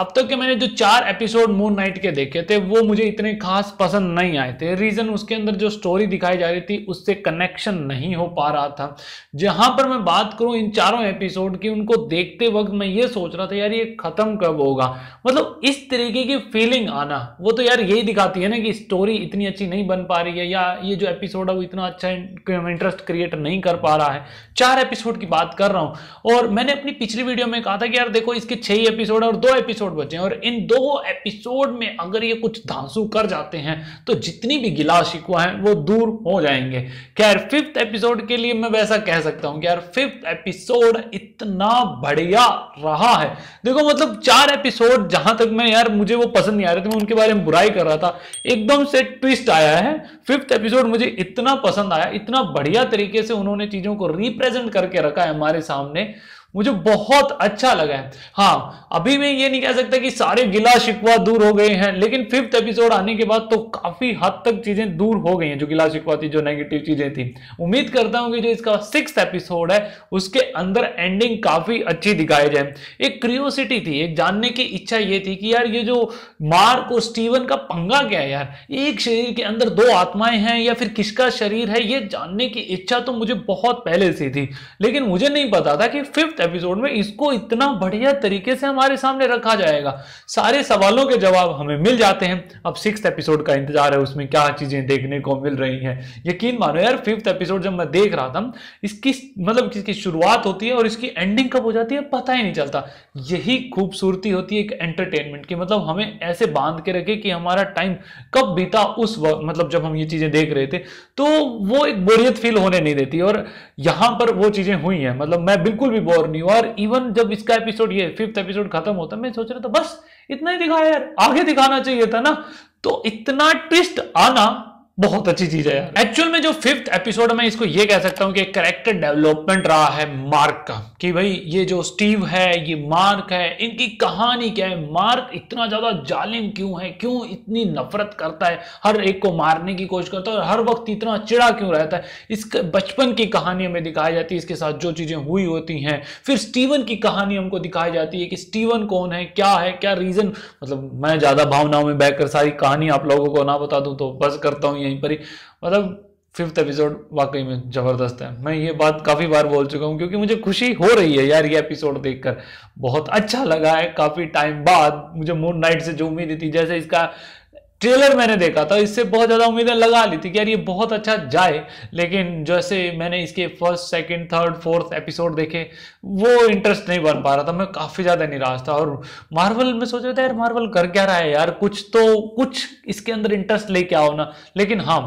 अब तक के मैंने जो चार एपिसोड मून नाइट के देखे थे वो मुझे इतने खास पसंद नहीं आए थे रीज़न उसके अंदर जो स्टोरी दिखाई जा रही थी उससे कनेक्शन नहीं हो पा रहा था जहां पर मैं बात करूं इन चारों एपिसोड की उनको देखते वक्त मैं ये सोच रहा था यार ये ख़त्म कब होगा मतलब इस तरीके की फीलिंग आना वो तो यार यही दिखाती है ना कि स्टोरी इतनी अच्छी नहीं बन पा रही है या ये जो एपिसोड है वो इतना अच्छा इंटरेस्ट क्रिएट नहीं कर पा रहा है चार एपिसोड की बात कर रहा हूँ और मैंने अपनी पिछली वीडियो में कहा था कि यार देखो इसके छह एपिसोड और दो एपिसोड एपिसोड बचे हैं और इन दो एपिसोड में अगर ये कुछ धांसू कर जाते हैं तो जितनी भी गिला शिकवा है वो दूर हो जाएंगे खैर फिफ्थ एपिसोड के लिए मैं वैसा कह सकता हूं कि यार फिफ्थ एपिसोड इतना बढ़िया रहा है देखो मतलब चार एपिसोड जहां तक मैं यार मुझे वो पसंद नहीं आ रहे थे मैं उनके बारे में बुराई कर रहा था एकदम से ट्विस्ट आया है फिफ्थ एपिसोड मुझे इतना पसंद आया इतना बढ़िया तरीके से उन्होंने चीजों को रिप्रेजेंट करके रखा है हमारे सामने मुझे बहुत अच्छा लगा है हाँ अभी मैं ये नहीं कह सकता कि सारे गिला शिकवा दूर हो गए हैं लेकिन फिफ्थ एपिसोड आने के बाद तो काफी हद तक चीजें दूर हो गई हैं जो गिला शिकवा थी जो नेगेटिव चीजें थी उम्मीद करता हूं कि जो इसका सिक्स एपिसोड है उसके अंदर एंडिंग काफी अच्छी दिखाई जाए एक क्रियोसिटी थी एक जानने की इच्छा ये थी कि यार ये जो मार्क और स्टीवन का पंगा क्या है यार एक शरीर के अंदर दो आत्माएं हैं या फिर किसका शरीर है ये जानने की इच्छा तो मुझे बहुत पहले से थी लेकिन मुझे नहीं पता था कि फिफ्थ एपिसोड में इसको इतना बढ़िया तरीके से हमारे सामने रखा जाएगा सारे सवालों के जवाब हमें मिल जाते हैं अब सिक्स एपिसोड का इंतजार है उसमें क्या चीजें देखने को मिल रही हैं यकीन मानो यार फिफ्थ एपिसोड जब मैं देख रहा था इसकी मतलब इसकी शुरुआत होती है और इसकी एंडिंग कब हो जाती है पता ही नहीं चलता यही खूबसूरती होती है एक एंटरटेनमेंट की मतलब हमें ऐसे बांध के रखे कि हमारा टाइम कब बीता उस वक्त मतलब जब हम ये चीजें देख रहे थे तो वो एक बोरियत फील होने नहीं देती और यहां पर वो चीजें हुई हैं मतलब मैं बिल्कुल भी बोर न्यू और इवन जब इसका एपिसोड ये फिफ्थ एपिसोड खत्म होता मैं सोच रहा था बस इतना ही दिखाया यार आगे दिखाना चाहिए था ना तो इतना ट्विस्ट आना बहुत अच्छी चीज है यार एक्चुअल में जो फिफ्थ एपिसोड में इसको ये कह सकता हूँ कि करेक्टर डेवलपमेंट रहा है मार्क का कि भाई ये जो स्टीव है ये मार्क है इनकी कहानी क्या है मार्क इतना ज्यादा जालिम क्यों है क्यों इतनी नफरत करता है हर एक को मारने की कोशिश करता है और हर वक्त इतना चिड़ा क्यों रहता है इसके बचपन की कहानी हमें दिखाई जाती है इसके साथ जो चीजें हुई होती हैं फिर स्टीवन की कहानी हमको दिखाई जाती है कि स्टीवन कौन है क्या है क्या रीजन मतलब मैं ज्यादा भावनाओं में बहकर सारी कहानी आप लोगों को ना बता दूं तो बस करता हूँ वहीं पर ही मतलब फिफ्थ एपिसोड वाकई में ज़बरदस्त है मैं ये बात काफ़ी बार बोल चुका हूँ क्योंकि मुझे खुशी हो रही है यार ये एपिसोड देखकर बहुत अच्छा लगा है काफ़ी टाइम बाद मुझे मून नाइट से जो उम्मीद थी जैसे इसका ट्रेलर मैंने देखा था इससे बहुत ज़्यादा उम्मीदें लगा ली थी कि यार ये बहुत अच्छा जाए लेकिन जैसे मैंने इसके first second third fourth episode देखे वो इंटरेस्ट नहीं बन पा रहा था मैं काफ़ी ज़्यादा निराश था और मार्वल में सोच रहा था यार मार्वल कर क्या रहा है यार कुछ तो कुछ इसके अंदर इंटरेस्ट लेके आओ ना लेकिन हाँ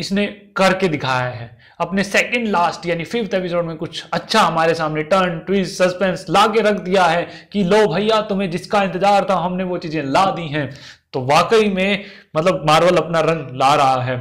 इसने करके दिखाया है अपने सेकंड लास्ट यानी फिफ्थ एपिसोड में कुछ अच्छा हमारे सामने टर्न ट्विस्ट सस्पेंस ला के रख दिया है कि लो भैया तुम्हें जिसका इंतजार था हमने वो चीजें ला दी हैं तो वाकई में मतलब मार्वल अपना रंग ला रहा है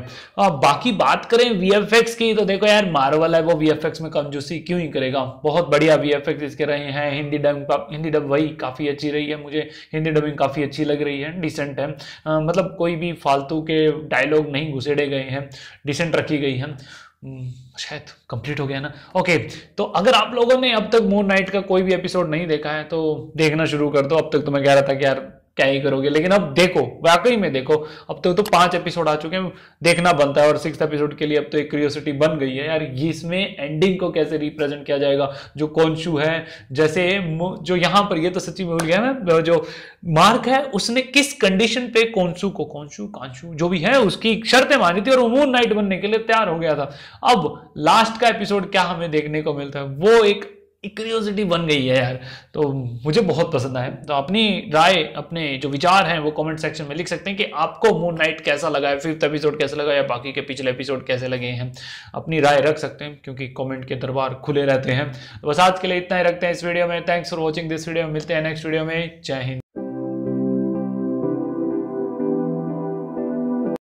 अब बाकी बात करें वी की तो देखो यार मार्वल है वो वी में कमजोसी क्यों ही करेगा बहुत बढ़िया वी इसके रहे हैं हिंदी डब हिंदी डब वही काफ़ी अच्छी रही है मुझे हिंदी डबिंग काफ़ी अच्छी लग रही है डिसेंट है आ, मतलब कोई भी फालतू के डायलॉग नहीं घुसेड़े गए हैं डिसेंट रखी गई है हम्म, शायद कंप्लीट हो गया ना ओके तो अगर आप लोगों ने अब तक मून नाइट का कोई भी एपिसोड नहीं देखा है तो देखना शुरू कर दो अब तक तो मैं कह रहा था कि यार क्या ही करोगे लेकिन अब देखो वाकई में देखो अब तो तो पांच एपिसोड आ चुके हैं देखना बनता है और सिक्स एपिसोड के लिए अब तो एक क्रियोसिटी बन गई है यार इसमें एंडिंग को कैसे रिप्रेजेंट किया जाएगा जो कौनशू है जैसे जो यहां पर ये तो सच्ची में भूल गया मैं जो मार्क है उसने किस कंडीशन पे कौनसू को कौनसू कांशू जो भी है उसकी शर्तें मानी थी और वो मून नाइट बनने के लिए तैयार हो गया था अब लास्ट का एपिसोड क्या हमें देखने को मिलता है वो एक एक क्यूरियोसिटी बन गई है यार तो मुझे बहुत पसंद आया तो अपनी राय अपने जो विचार हैं वो कमेंट सेक्शन में लिख सकते हैं कि आपको मून नाइट कैसा लगा है फिफ्थ एपिसोड कैसा लगा या बाकी के पिछले एपिसोड कैसे लगे हैं अपनी राय रख सकते हैं क्योंकि कमेंट के दरबार खुले रहते हैं तो बस आज के लिए इतना ही रखते हैं इस वीडियो में thanks for watching this video मिलते हैं नेक्स्ट वीडियो में जय हिंद